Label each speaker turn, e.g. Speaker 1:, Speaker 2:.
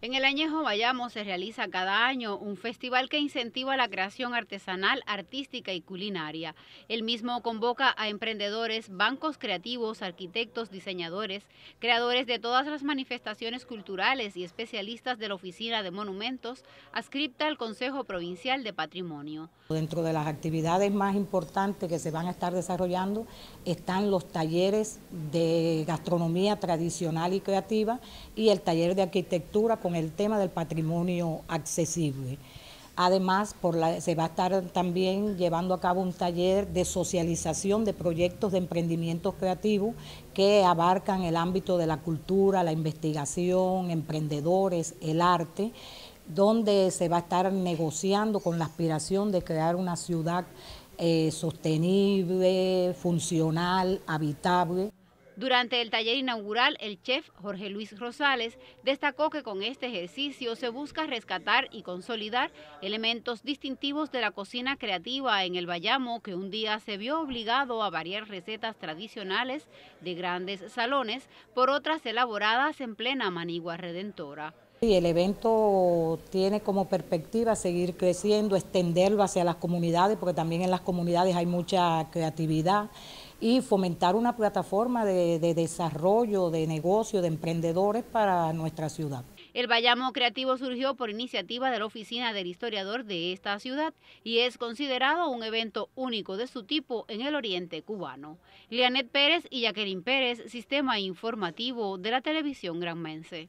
Speaker 1: En el Añejo Bayamo se realiza cada año un festival que incentiva la creación artesanal, artística y culinaria. El mismo convoca a emprendedores, bancos creativos, arquitectos, diseñadores, creadores de todas las manifestaciones culturales y especialistas de la Oficina de Monumentos, adscripta al Consejo Provincial de Patrimonio.
Speaker 2: Dentro de las actividades más importantes que se van a estar desarrollando están los talleres de gastronomía tradicional y creativa y el taller de arquitectura con el tema del patrimonio accesible. Además, se va a estar también llevando a cabo un taller de socialización de proyectos de emprendimientos creativos que abarcan el ámbito de la cultura, la investigación, emprendedores, el arte, donde se va a estar negociando con la aspiración de crear una ciudad eh, sostenible, funcional, habitable.
Speaker 1: Durante el taller inaugural, el chef Jorge Luis Rosales destacó que con este ejercicio se busca rescatar y consolidar elementos distintivos de la cocina creativa en el Bayamo, que un día se vio obligado a variar recetas tradicionales de grandes salones por otras elaboradas en plena manigua redentora.
Speaker 2: Y el evento tiene como perspectiva seguir creciendo, extenderlo hacia las comunidades, porque también en las comunidades hay mucha creatividad, y fomentar una plataforma de, desarrollo, de negocio, de emprendedores para nuestra ciudad.
Speaker 1: El Bayamo Creativo surgió por iniciativa de la oficina del historiador de esta ciudad y es considerado un evento único de su tipo en el oriente cubano. Lianet Pérez y Jacqueline Pérez, Sistema Informativo de la Televisión Granmense.